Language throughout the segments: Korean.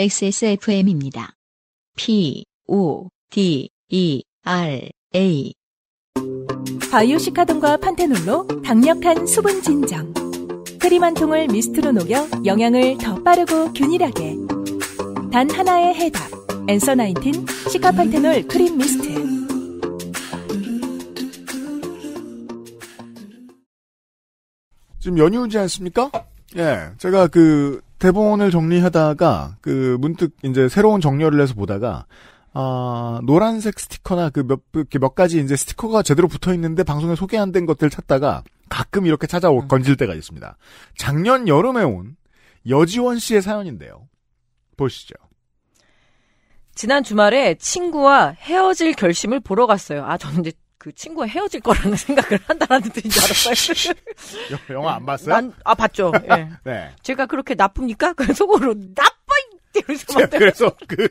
XSFM입니다. P, O, D, E, R, A. 바이오시카돈과 판테놀로 강력한 수분 진정. 크림 한 통을 미스트로 녹여 영양을 더 빠르고 균일하게. 단 하나의 해답. 엔서 나인 시카판테놀 크림 미스트. 지금 연휴지 않습니까? 예. 제가 그 대본을 정리하다가 그 문득 이제 새로운 정렬을 해서 보다가 아, 노란색 스티커나 그 몇, 몇 가지 이제 스티커가 제대로 붙어 있는데 방송에 소개 안 된 것들 찾다가 가끔 이렇게 찾아올 음. 건질 때가 있습니다. 작년 여름에 온 여지원 씨의 사연인데요. 보시죠. 지난 주말에 친구와 헤어질 결심을 보러 갔어요. 아, 저는 이제 그 친구가 헤어질 거라는 생각을 한다라는 뜻인지 알았어요. 영화 안 봤어요? 난, 아, 봤죠. 예. 네. 제가 그렇게 나쁩니까? 속으로, 나빠! 이러면 그래서 그.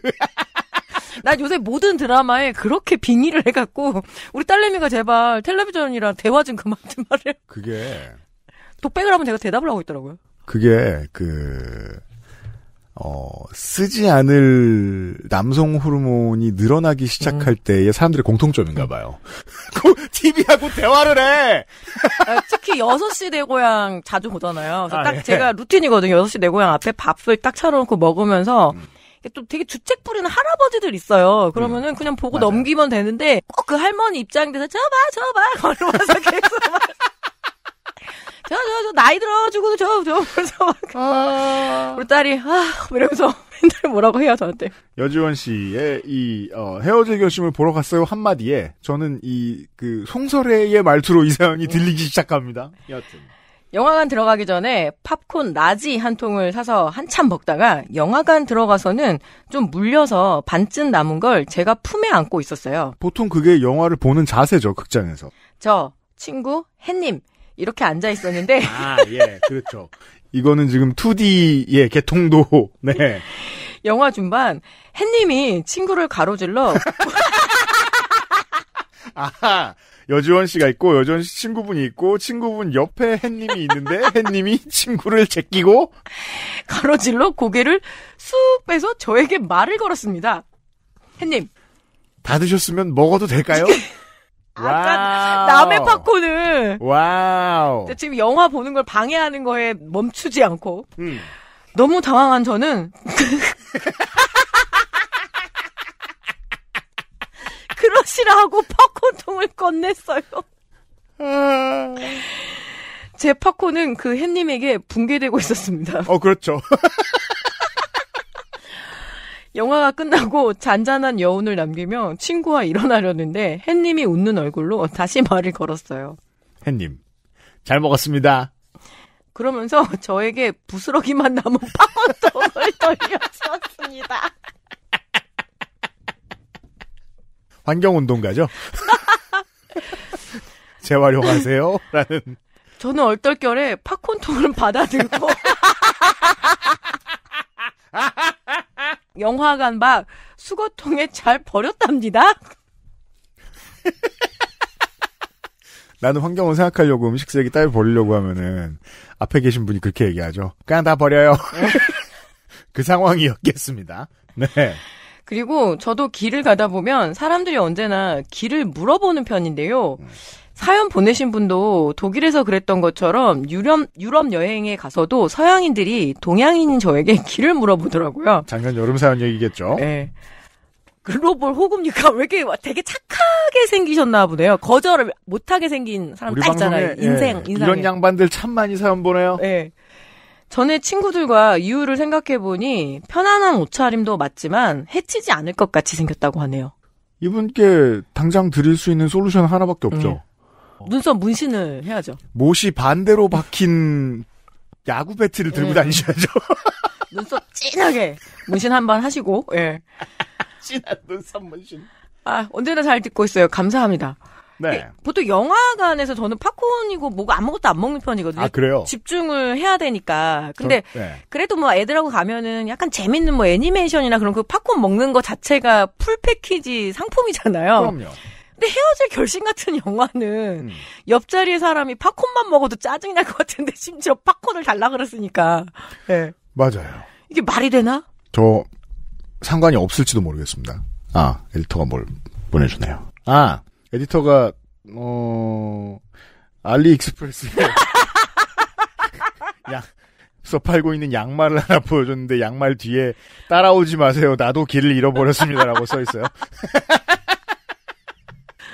난 요새 모든 드라마에 그렇게 빙의를 해갖고, 우리 딸내미가 제발 텔레비전이랑 대화 좀 그만 좀 말해. 그게. 독백을 하면 제가 대답을 하고 있더라고요. 그게, 그, 어, 쓰지 않을 남성 호르몬이 늘어나기 시작할 음. 때의 사람들의 공통점인가 음. 봐요. TV하고 대화를 해! 아, 특히 6시 내고향 자주 보잖아요. 그래서 아, 딱 예. 제가 루틴이거든요. 6시 내고향 앞에 밥을 딱 차려놓고 먹으면서 음. 또 되게 주책 부리는 할아버지들 있어요. 그러면은 음. 그냥 보고 맞아요. 넘기면 되는데 꼭 그 할머니 입장에서 저 봐, 저 봐! 걸어와서 계속 막. 저, 저, 저, 나이 들어가지고, 저, 저, 그래서 막. 아... 우리 딸이, 아, 뭐 이러면서 맨날 뭐라고 해요, 저한테. 여지원 씨의 이, 어, 헤어질 결심을 보러 갔어요 한마디에, 저는 이, 그, 송설의 말투로 이 사연이 들리기 시작합니다. 여튼. 영화관 들어가기 전에 팝콘 라지 한 통을 사서 한참 먹다가 영화관 들어가서는 좀 물려서 반쯤 남은 걸 제가 품에 안고 있었어요. 보통 그게 영화를 보는 자세죠, 극장에서. 저, 친구, 햇님, 이렇게 앉아 있었는데. 아, 예, 그렇죠. 이거는 지금 2D의 개통도, 네. 영화 중반, 햇님이 친구를 가로질러. 아하, 여지원 씨가 있고, 여지원 씨 친구분이 있고, 친구분 옆에 햇님이 있는데, 햇님이 친구를 제끼고, 가로질러 고개를 쑥 빼서 저에게 말을 걸었습니다. 햇님. 다 드셨으면 먹어도 될까요? 아까 남의 팝콘을 와우. 지금 영화 보는 걸 방해하는 거에 멈추지 않고 음. 너무 당황한 저는 그러시라 고 팝콘통을 건넸어요. 아. 제 팝콘은 그 햇님에게 붕괴되고 있었습니다. 어, 그렇죠. 영화가 끝나고 잔잔한 여운을 남기며 친구와 일어나려는데 햇님이 웃는 얼굴로 다시 말을 걸었어요. 햇님, 잘 먹었습니다. 그러면서 저에게 부스러기만 남은 파워통을 돌려주었습니다. 환경운동가죠? 재활용하세요? 라는. 저는 얼떨결에 팝콘통을 받아들고. 영화관 밖 수거통에 잘 버렸답니다. 나는 환경을 생각하려고 음식 쓰레기 따 버리려고 하면은 앞에 계신 분이 그렇게 얘기하죠. 그냥 다 버려요. 그 상황이었겠습니다. 네. 그리고 저도 길을 가다 보면 사람들이 언제나 길을 물어보는 편인데요. 사연 보내신 분도 독일에서 그랬던 것처럼 유럽, 유럽 여행에 가서도 서양인들이 동양인인 저에게 길을 물어보더라고요. 작년 여름 사연 얘기겠죠? 네. 글로벌 호구입니까? 왜 이렇게 되게 착하게 생기셨나 보네요. 거절을 못하게 생긴 사람 딱 있잖아요. 예, 인생, 예. 인상. 이런 양반들 참 많이 사연 보내요. 네. 전에 친구들과 이유를 생각해보니 편안한 옷차림도 맞지만 해치지 않을 것 같이 생겼다고 하네요. 이분께 당장 드릴 수 있는 솔루션 하나밖에 없죠. 음. 어. 눈썹 문신을 해야죠. 못이 반대로 박힌 야구 배트를 들고 예. 다니셔야죠. 눈썹 진하게 문신 한번 하시고 예. 진한 눈썹 문신. 아 언제나 잘 듣고 있어요. 감사합니다. 네. 예, 보통 영화관에서 저는 팝콘이고 뭐고 아무것도 안 먹는 편이거든요. 아, 그래요? 집중을 해야 되니까. 근데 저, 네. 그래도 뭐 애들하고 가면은 약간 재밌는 뭐 애니메이션이나 그런 그 팝콘 먹는 거 자체가 풀 패키지 상품이잖아요. 그럼요. 근데 헤어질 결심 같은 영화는 음. 옆자리의 사람이 팝콘만 먹어도 짜증이 날 것 같은데 심지어 팝콘을 달라 그랬으니까. 네. 맞아요. 이게 말이 되나? 저 상관이 없을지도 모르겠습니다. 아, 에디터가 뭘 보내주네요. 아, 에디터가 어 알리익스프레스에 야, 서 팔고 있는 양말을 하나 보여줬는데 양말 뒤에 따라오지 마세요. 나도 길을 잃어버렸습니다라고 써 있어요.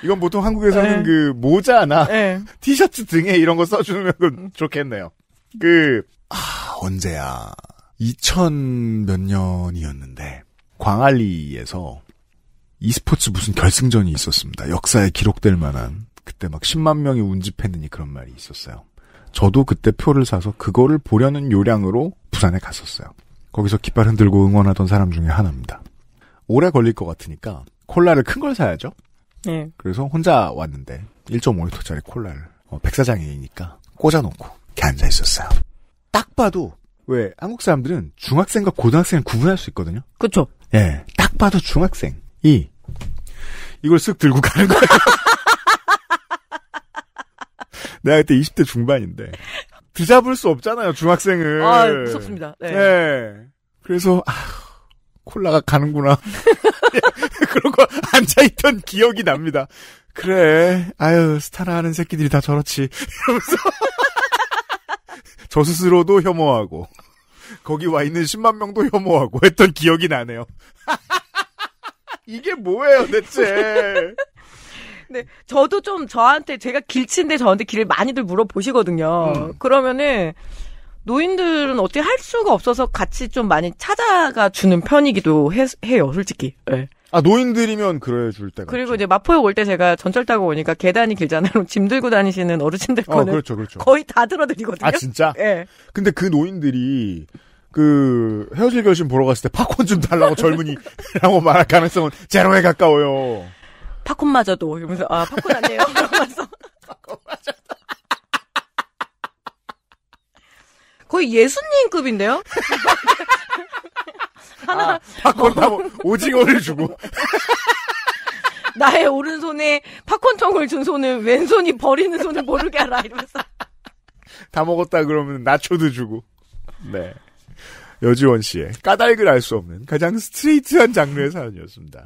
이건 보통 한국에서는 네. 그 모자나 네. 티셔츠 등에 이런 거 써주면 좋겠네요. 그, 아, 언제야. 2000 몇 년이었는데, 광안리에서 e스포츠 무슨 결승전이 있었습니다. 역사에 기록될 만한. 그때 막 10만 명이 운집했느니 그런 말이 있었어요. 저도 그때 표를 사서 그거를 보려는 요량으로 부산에 갔었어요. 거기서 깃발 흔들고 응원하던 사람 중에 하나입니다. 오래 걸릴 것 같으니까 콜라를 큰 걸 사야죠. 네. 그래서 혼자 왔는데 1.5리터짜리 콜라를 어, 백사장이니까 꽂아놓고 이렇게 앉아 있었어요. 딱 봐도 왜 한국 사람들은 중학생과 고등학생을 구분할 수 있거든요. 그렇죠. 예, 딱 봐도 중학생이 이걸 쓱 들고 가는 거예요. 내가 그때 20대 중반인데 드잡을 수 없잖아요 중학생을. 아 무섭습니다. 네. 예. 그래서 아, 콜라가 가는구나. 그러고 앉아있던 기억이 납니다. 그래, 아유, 스타라 하는 새끼들이 다 저렇지. 이러면서. 저 스스로도 혐오하고, 거기 와 있는 10만 명도 혐오하고 했던 기억이 나네요. 이게 뭐예요, 대체? 네, 저도 좀 저한테 제가 길친데 저한테 길을 많이들 물어보시거든요. 음. 그러면은 노인들은 어떻게 할 수가 없어서 같이 좀 많이 찾아가 주는 편이기도 해, 요 솔직히. 네. 아 노인들이면 그래 줄 때가 그리고 있죠. 이제 마포에올 때 제가 전철 타고 오니까 계단이 길잖아요. 짐 들고 다니시는 어르신들 거는 어, 그렇죠, 그렇죠. 거의 다 들어드리거든요. 아 진짜? 예. 네. 근데 그 노인들이 그 헤어질 결심 보러 갔을 때 팝콘 좀 달라고 젊은이라고 말할 가능성은 제로에 가까워요. 팝콘마저도 이러면서 아 팝콘 아니에요 그러면서 팝콘마저도 거의 예수님급인데요? 하나. 아, 팝콘 타고 오징어를 주고. 나의 오른손에 팝콘통을 준 손을 왼손이 버리는 손을 모르게 하라 이러면서. 다 먹었다 그러면 나초도 주고. 네. 여지원 씨의 까닭을 알 수 없는 가장 스트레이트한 장르의 사연이었습니다.